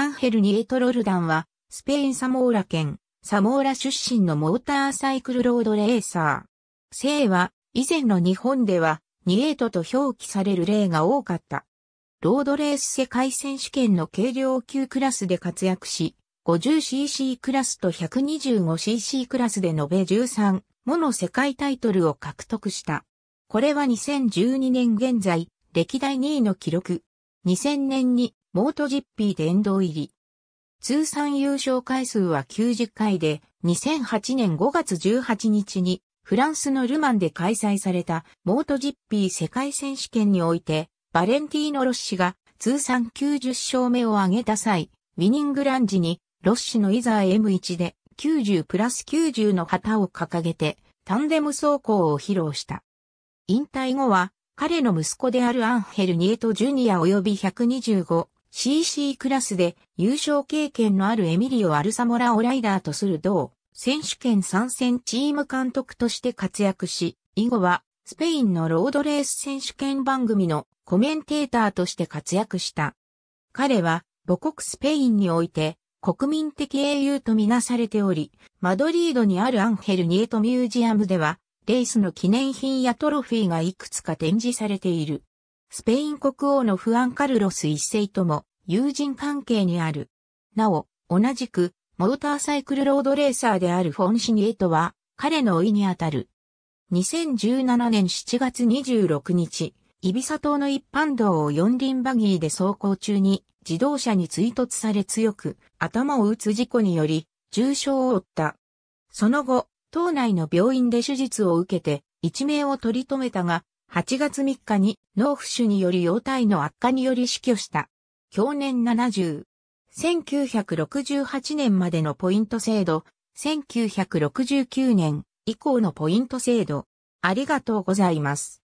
アンヘル・ニエト・ロルダンは、スペイン・サモーラ県、サモーラ出身のモーターサイクルロードレーサー。姓は、以前の日本では、ニエートと表記される例が多かった。ロードレース世界選手権の軽量級クラスで活躍し、50cc クラスと 125cc クラスで延べ13もの世界タイトルを獲得した。これは2012年現在、歴代2位の記録。2000年にモートジッピー殿堂入り。通算優勝回数は90回で、2008年5月18日に、フランスのルマンで開催されたモートジッピー世界選手権において、バレンティーノ・ロッシが通算90勝目を挙げた際、ウィニングランジに、ロッシのイザー M1 で90プラス90の旗を掲げて、タンデム走行を披露した。引退後は、彼の息子であるアンヘル・ニエト・ジュニア及び125 CC クラスで優勝経験のあるエミリオ・アルサモラをライダーとする同、選手権参戦チーム監督として活躍し、以後はスペインのロードレース選手権番組のコメンテーターとして活躍した。彼は母国スペインにおいて国民的英雄とみなされており、マドリードにあるアンヘル・ニエトミュージアムでは、レースの記念品やトロフィーがいくつか展示されている。スペイン国王のフアン・カルロス一世とも友人関係にある。なお、同じく、モーターサイクルロードレーサーであるフォンシニエとは、彼の意にあたる。2017年7月26日、イビサ島の一般道を四輪バギーで走行中に自動車に追突され強く頭を打つ事故により重傷を負った。その後、島内の病院で手術を受けて一命を取り留めたが8月3日に農夫種により容体の悪化により死去した。去年70。1968年までのポイント制度、1969年以降のポイント制度。ありがとうございます。